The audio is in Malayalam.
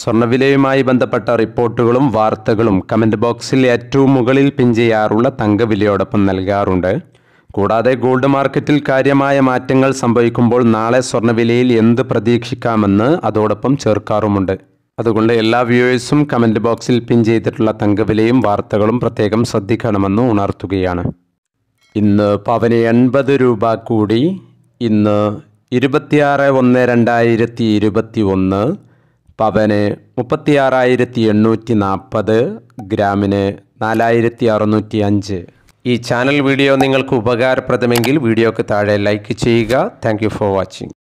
സ്വർണ്ണവിലയുമായി ബന്ധപ്പെട്ട റിപ്പോർട്ടുകളും വാർത്തകളും കമൻറ്റ് ബോക്സിൽ ഏറ്റവും മുകളിൽ പിൻ ചെയ്യാറുള്ള തങ്കവിലയോടൊപ്പം നൽകാറുണ്ട് കൂടാതെ ഗോൾഡ് മാർക്കറ്റിൽ കാര്യമായ മാറ്റങ്ങൾ സംഭവിക്കുമ്പോൾ നാളെ സ്വർണ്ണവിലയിൽ എന്ത് പ്രതീക്ഷിക്കാമെന്ന് അതോടൊപ്പം ചേർക്കാറുമുണ്ട് അതുകൊണ്ട് എല്ലാ വ്യൂവേഴ്സും കമൻറ്റ് ബോക്സിൽ പിൻ ചെയ്തിട്ടുള്ള തങ്കവിലയും വാർത്തകളും പ്രത്യേകം ശ്രദ്ധിക്കണമെന്ന് ഉണർത്തുകയാണ് ഇന്ന് പവന് എൺപത് രൂപ കൂടി ഇന്ന് ഇരുപത്തിയാറ് ഒന്ന് രണ്ടായിരത്തി ഇരുപത്തി ഒന്ന് പവന് മുപ്പത്തിയാറായിരത്തി എണ്ണൂറ്റി നാൽപ്പത് ഗ്രാമിന് നാലായിരത്തി അറുന്നൂറ്റി അഞ്ച് ഈ ചാനൽ വീഡിയോ നിങ്ങൾക്ക് ഉപകാരപ്രദമെങ്കിൽ വീഡിയോക്ക് താഴെ ലൈക്ക് ചെയ്യുക താങ്ക് ഫോർ വാച്ചിങ്